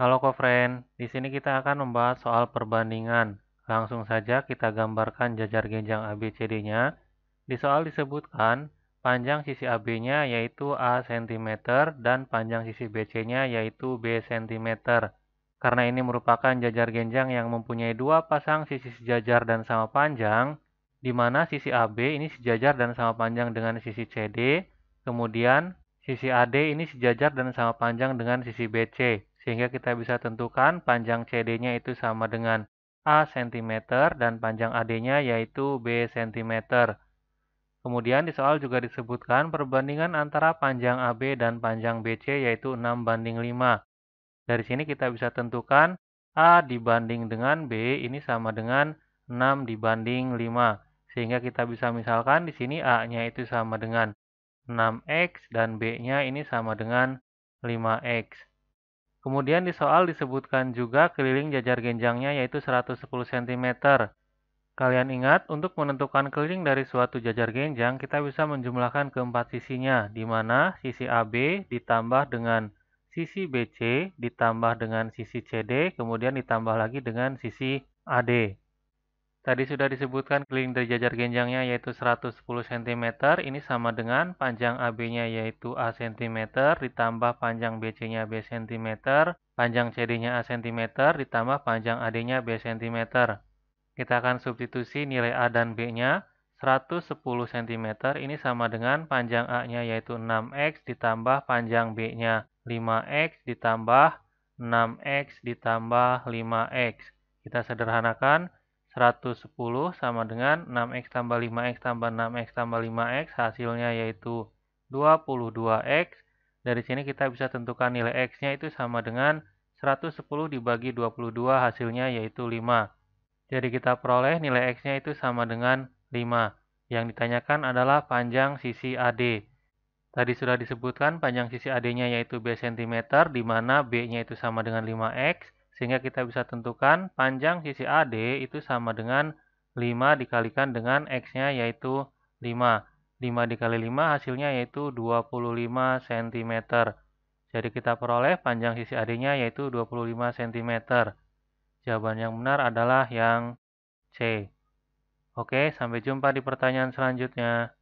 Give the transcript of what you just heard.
Halo Kofren, di sini kita akan membahas soal perbandingan. Langsung saja kita gambarkan jajar genjang ABCD-nya. Di soal disebutkan panjang sisi AB-nya yaitu A cm dan panjang sisi BC-nya yaitu B cm. Karena ini merupakan jajar genjang yang mempunyai dua pasang sisi sejajar dan sama panjang, di mana sisi AB ini sejajar dan sama panjang dengan sisi CD, kemudian sisi AD ini sejajar dan sama panjang dengan sisi BC sehingga kita bisa tentukan panjang CD-nya itu sama dengan A cm dan panjang AD-nya yaitu B cm. Kemudian di soal juga disebutkan perbandingan antara panjang AB dan panjang BC yaitu 6 banding 5. Dari sini kita bisa tentukan A dibanding dengan B ini sama dengan 6 dibanding 5. Sehingga kita bisa misalkan di sini A-nya itu sama dengan 6X dan B-nya ini sama dengan 5X. Kemudian di soal disebutkan juga keliling jajar genjangnya yaitu 110 cm. Kalian ingat, untuk menentukan keliling dari suatu jajar genjang, kita bisa menjumlahkan keempat sisinya, di mana sisi AB ditambah dengan sisi BC, ditambah dengan sisi CD, kemudian ditambah lagi dengan sisi AD. Tadi sudah disebutkan keliling dari jajar genjangnya yaitu 110 cm, ini sama dengan panjang AB-nya yaitu A cm ditambah panjang BC-nya B cm, panjang CD-nya A cm ditambah panjang AD-nya B cm. Kita akan substitusi nilai A dan B-nya. 110 cm ini sama dengan panjang A-nya yaitu 6X ditambah panjang B-nya 5X ditambah 6X ditambah 5X. Kita sederhanakan 110 sama dengan 6x tambah 5x tambah 6x tambah 5x hasilnya yaitu 22x dari sini kita bisa tentukan nilai x-nya itu sama dengan 110 dibagi 22 hasilnya yaitu 5 jadi kita peroleh nilai x-nya itu sama dengan 5 yang ditanyakan adalah panjang sisi AD tadi sudah disebutkan panjang sisi AD-nya yaitu b cm di mana b-nya itu sama dengan 5x sehingga kita bisa tentukan panjang sisi AD itu sama dengan 5 dikalikan dengan X-nya yaitu 5. 5 dikali 5 hasilnya yaitu 25 cm. Jadi kita peroleh panjang sisi AD-nya yaitu 25 cm. Jawaban yang benar adalah yang C. Oke, sampai jumpa di pertanyaan selanjutnya.